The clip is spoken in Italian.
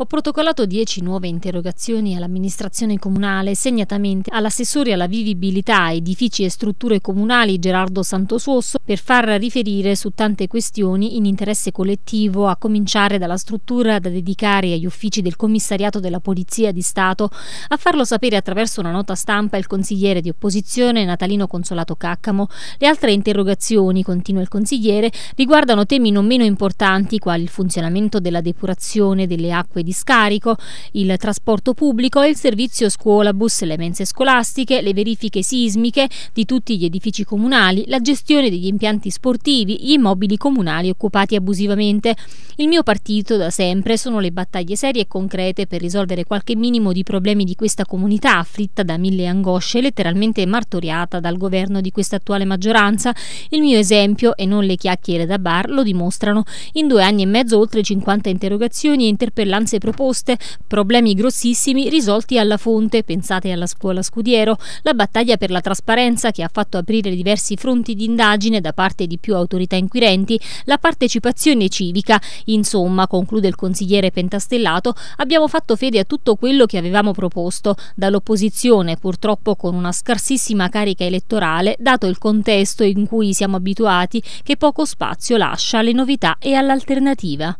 Ho protocollato 10 nuove interrogazioni all'amministrazione comunale, segnatamente all'assessore alla vivibilità, edifici e strutture comunali Gerardo Santosuosso per far riferire su tante questioni in interesse collettivo, a cominciare dalla struttura da dedicare agli uffici del commissariato della Polizia di Stato, a farlo sapere attraverso una nota stampa il consigliere di opposizione Natalino Consolato Caccamo. Le altre interrogazioni, continua il consigliere, riguardano temi non meno importanti quali il funzionamento della depurazione delle acque di scarico, il trasporto pubblico e il servizio scuolabus, le mense scolastiche, le verifiche sismiche di tutti gli edifici comunali, la gestione degli impianti impianti sportivi, gli immobili comunali occupati abusivamente. Il mio partito da sempre sono le battaglie serie e concrete per risolvere qualche minimo di problemi di questa comunità afflitta da mille angosce, letteralmente martoriata dal governo di questa attuale maggioranza. Il mio esempio, e non le chiacchiere da bar, lo dimostrano. In due anni e mezzo oltre 50 interrogazioni e interpellanze proposte, problemi grossissimi risolti alla fonte, pensate alla scuola Scudiero, la battaglia per la trasparenza che ha fatto aprire diversi fronti di indagine da da parte di più autorità inquirenti, la partecipazione civica. Insomma, conclude il consigliere Pentastellato, abbiamo fatto fede a tutto quello che avevamo proposto dall'opposizione, purtroppo con una scarsissima carica elettorale, dato il contesto in cui siamo abituati che poco spazio lascia alle novità e all'alternativa.